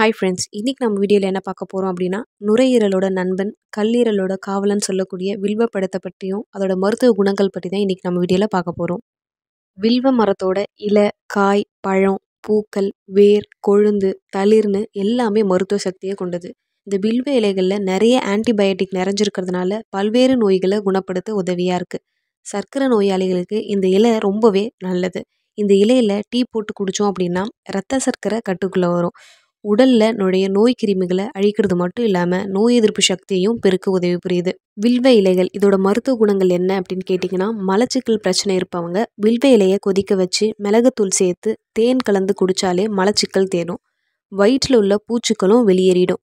hi friends இன்றைக்கி நம்ம வீடியோவில் என்ன பார்க்க போகிறோம் அப்படின்னா நுரையீரலோட நண்பன் கல்லீரலோட காவலன் சொல்லக்கூடிய வில்வ படத்தை பற்றியும் அதோட மருத்துவ குணங்கள் பற்றி தான் இன்றைக்கி நம்ம வீடியோவில் பார்க்க போகிறோம் வில்வ மரத்தோட இலை காய் பழம் பூக்கள் வேர் கொழுந்து தளிர்னு எல்லாமே மருத்துவ சக்தியை கொண்டது இந்த வில்வ இலைகளில் நிறைய ஆன்டிபயோட்டிக் நிறைஞ்சிருக்கிறதுனால பல்வேறு நோய்களை குணப்படுத்த உதவியாக இருக்குது சர்க்கரை நோயாளிகளுக்கு இந்த இலை ரொம்பவே நல்லது இந்த இலையில் டீ போட்டு குடித்தோம் அப்படின்னா ரத்த சர்க்கரை கட்டுக்குள்ளே வரும் உடலில் நுழைய நோய் கிருமிகளை அழிக்கிறது மட்டும் இல்லாமல் நோய் எதிர்ப்பு சக்தியையும் பெருக்க உதவி புரியுது வில்வ இலைகள் இதோட மருத்துவ குணங்கள் என்ன அப்படின்னு கேட்டிங்கன்னா மலச்சிக்கல் பிரச்சனை இருப்பவங்க வில்வ இலையை கொதிக்க வச்சு மிளகுத்தூள் சேர்த்து தேன் கலந்து குடித்தாலே மலச்சிக்கல் தேனும் வயிற்றில் உள்ள பூச்சிக்களும் வெளியேறிடும்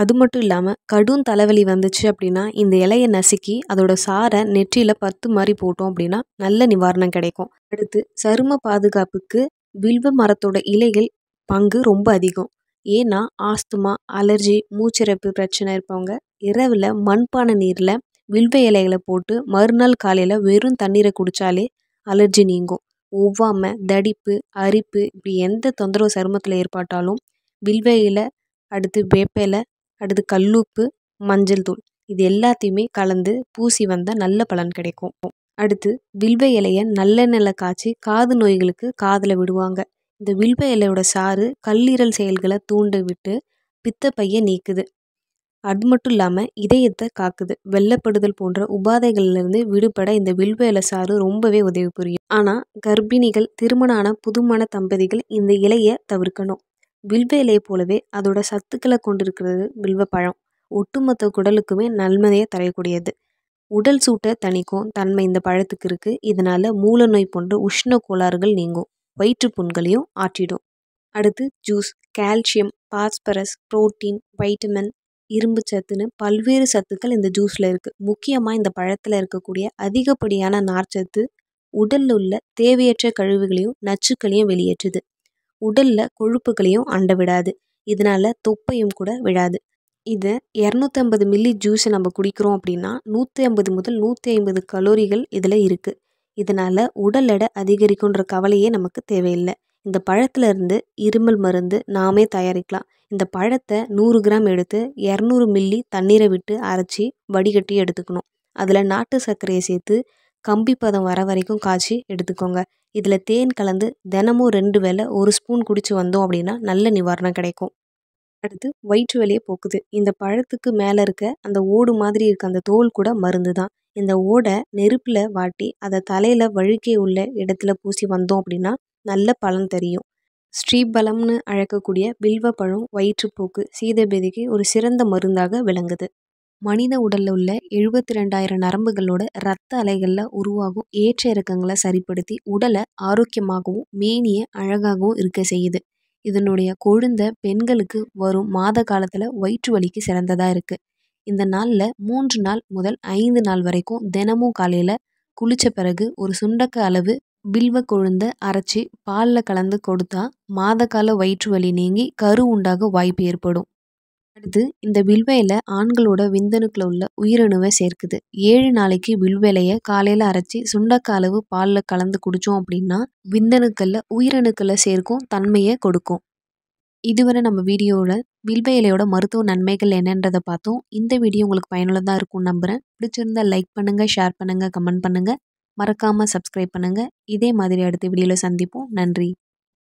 அது மட்டும் இல்லாமல் கடும் தலைவலி வந்துச்சு அப்படின்னா இந்த இலையை நசுக்கி அதோட சாரை நெற்றியில் பத்து மாதிரி போட்டோம் அப்படின்னா நல்ல நிவாரணம் கிடைக்கும் அடுத்து சரும பாதுகாப்புக்கு வில்வ மரத்தோட இலைகள் பங்கு ரொம்ப அதிகம் ஏன்னா ஆஸ்துமா அலர்ஜி மூச்சிறப்பு பிரச்சனை இருப்பவங்க இரவில் மண்பானை நீரில் வில்வ இலைகளை போட்டு மறுநாள் காலையில் வெறும் தண்ணீரை குடித்தாலே அலர்ஜி நீங்கும் ஒவ்வாமை தடிப்பு அரிப்பு இப்படி எந்த தொந்தரவு சருமத்தில் ஏற்பட்டாலும் வில்வ இலை அடுத்து வேப்ப இலை அடுத்து கல்லுப்பு மஞ்சள் தூள் இது எல்லாத்தையுமே கலந்து பூசி வந்தால் நல்ல பலன் கிடைக்கும் அடுத்து வில்வ இலையை நல்ல காய்ச்சி காது நோய்களுக்கு காதில் விடுவாங்க இந்த வில்வ இலையோட சாறு கல்லீரல் செயல்களை பித்த பித்தப்பையை நீக்குது அது மட்டும் இல்லாமல் இதயத்தை காக்குது வெள்ளப்படுதல் போன்ற உபாதைகள்லேருந்து விடுபட இந்த வில்வ இலை சாறு ரொம்பவே உதவி புரியும் ஆனால் கர்ப்பிணிகள் திருமணமான புதுமண தம்பதிகள் இந்த இலையை தவிர்க்கணும் வில்வ இலையை போலவே அதோட சத்துக்களை கொண்டிருக்கிறது வில்வ பழம் ஒட்டுமொத்த குடலுக்குமே நன்மதையை தரக்கூடியது உடல் சூட்டை தணிக்கும் தன்மை இந்த பழத்துக்கு இருக்குது இதனால் மூல நோய் போன்ற உஷ்ண கோளாறுகள் நீங்கும் வயிற்றுப்புண்களையும் ஆற்றிடும் அடுத்து juice calcium phosphorus protein vitamin இரும்பு சத்துன்னு பல்வேறு சத்துக்கள் இந்த ஜூஸில் இருக்குது முக்கியமாக இந்த பழத்தில் இருக்கக்கூடிய அதிகப்படியான நார்ச்சத்து உடலில் உள்ள தேவையற்ற கழிவுகளையும் நச்சுக்களையும் வெளியேற்றுது உடலில் கொழுப்புகளையும் அண்ட விடாது இதனால் தொப்பையும் கூட விழாது இதை இரநூத்தம்பது மில்லி ஜூஸை நம்ம குடிக்கிறோம் அப்படின்னா நூற்றி ஐம்பது முதல் நூற்றி ஐம்பது கலோரிகள் இதில் இருக்குது இதனால் உடல் எடை அதிகரிக்கும்ன்ற கவலையே நமக்கு தேவையில்லை இந்த பழத்திலிருந்து இருமல் மருந்து நாமே தயாரிக்கலாம் இந்த பழத்தை நூறு கிராம் எடுத்து இரநூறு மில்லி தண்ணீரை விட்டு அரைச்சி வடிகட்டி எடுத்துக்கணும் அதில் நாட்டு சர்க்கரையை சேர்த்து கம்பி பதம் வர வரைக்கும் காய்ச்சி எடுத்துக்கோங்க இதில் தேன் கலந்து தினமும் ரெண்டு வேலை ஒரு ஸ்பூன் குடித்து வந்தோம் அப்படின்னா நல்ல நிவாரணம் கிடைக்கும் அடுத்து வயிற்று வலியை போக்குது இந்த பழத்துக்கு மேலே இருக்க அந்த ஓடு மாதிரி இருக்க அந்த தோல் கூட மருந்து தான் இந்த ஓடை நெருப்பில் வாட்டி அதை தலையில் வழுக்கை உள்ள இடத்துல பூசி வந்தோம் அப்படின்னா நல்ல பலன் தெரியும் ஸ்ரீபலம்னு அழைக்கக்கூடிய பழம் வயிற்றுப்போக்கு சீதபேதிக்கு ஒரு சிறந்த மருந்தாக விளங்குது மனித உடலில் உள்ள எழுபத்தி ரெண்டாயிரம் நரம்புகளோட ரத்த அலைகளில் உருவாகும் ஏற்ற இறக்கங்களை சரிப்படுத்தி உடலை ஆரோக்கியமாகவும் மேனிய அழகாகவும் இருக்க செய்யுது இதனுடைய கொழுந்த பெண்களுக்கு வரும் மாத காலத்தில் வயிற்று வலிக்கு சிறந்ததாக இருக்குது இந்த நாளில் மூன்று நாள் முதல் ஐந்து நாள் வரைக்கும் தினமும் காலையில் குளித்த பிறகு ஒரு சுண்டக்க அளவு பில்வ கொழுந்த அரைச்சி பாலில் கலந்து கொடுத்தா மாதக்கால வயிற்று வலி நீங்கி கரு உண்டாக வாய்ப்பு ஏற்படும் அடுத்து இந்த வில்வையில் ஆண்களோட விந்தணுக்களை உள்ள உயிரணுவை சேர்க்குது ஏழு நாளைக்கு வில்வேலையை காலையில் அரைச்சி சுண்டக்க அளவு பாலில் கலந்து குடித்தோம் அப்படின்னா விந்தணுக்களில் உயிரணுக்களை சேர்க்கும் தன்மையை கொடுக்கும் இதுவரை நம்ம வீடியோவில் வில்வ இலையோட மருத்துவ நன்மைகள் என்னன்றதை பார்த்தோம் இந்த வீடியோ உங்களுக்கு பயனுள்ளதாக இருக்கும் நம்புகிறேன் பிடிச்சிருந்தா லைக் பண்ணுங்கள் ஷேர் பண்ணுங்கள் கமெண்ட் பண்ணுங்கள் மறக்காமல் சப்ஸ்கிரைப் பண்ணுங்கள் இதே மாதிரி அடுத்த வீடியோவில் சந்திப்போம் நன்றி